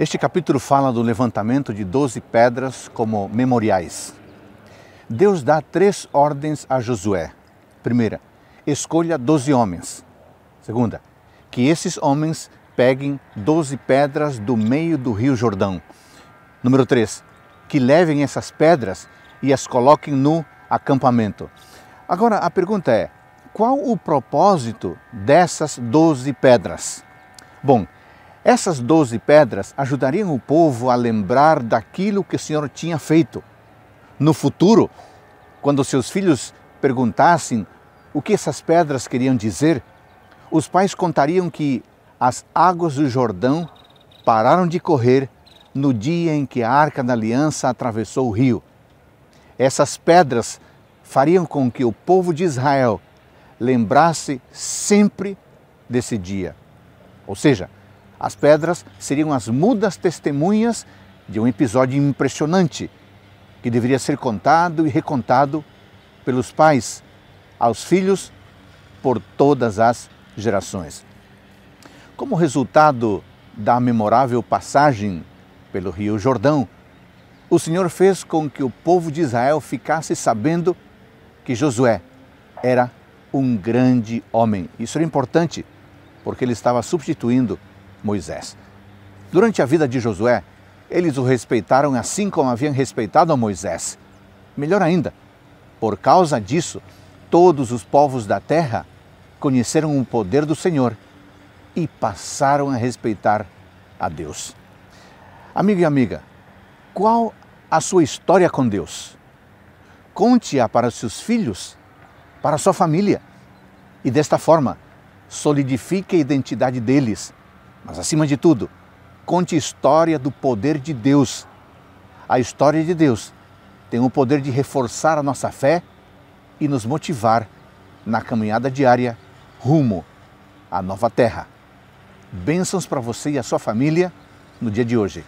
Este capítulo fala do levantamento de doze pedras como memoriais. Deus dá três ordens a Josué. Primeira, escolha doze homens. Segunda, que esses homens peguem doze pedras do meio do rio Jordão. Número três, que levem essas pedras e as coloquem no acampamento. Agora a pergunta é: qual o propósito dessas doze pedras? Bom, essas doze pedras ajudariam o povo a lembrar daquilo que o Senhor tinha feito. No futuro, quando seus filhos perguntassem o que essas pedras queriam dizer, os pais contariam que as águas do Jordão pararam de correr no dia em que a Arca da Aliança atravessou o rio. Essas pedras fariam com que o povo de Israel lembrasse sempre desse dia. Ou seja, as pedras seriam as mudas testemunhas de um episódio impressionante que deveria ser contado e recontado pelos pais aos filhos por todas as gerações. Como resultado da memorável passagem pelo Rio Jordão, o Senhor fez com que o povo de Israel ficasse sabendo que Josué era um grande homem. Isso era importante, porque ele estava substituindo Moisés. Durante a vida de Josué, eles o respeitaram assim como haviam respeitado a Moisés. Melhor ainda, por causa disso, todos os povos da terra conheceram o poder do Senhor e passaram a respeitar a Deus. Amigo e amiga, qual a sua história com Deus? Conte-a para seus filhos, para sua família, e desta forma solidifique a identidade deles mas acima de tudo, conte história do poder de Deus. A história de Deus tem o poder de reforçar a nossa fé e nos motivar na caminhada diária rumo à nova terra. Bênçãos para você e a sua família no dia de hoje.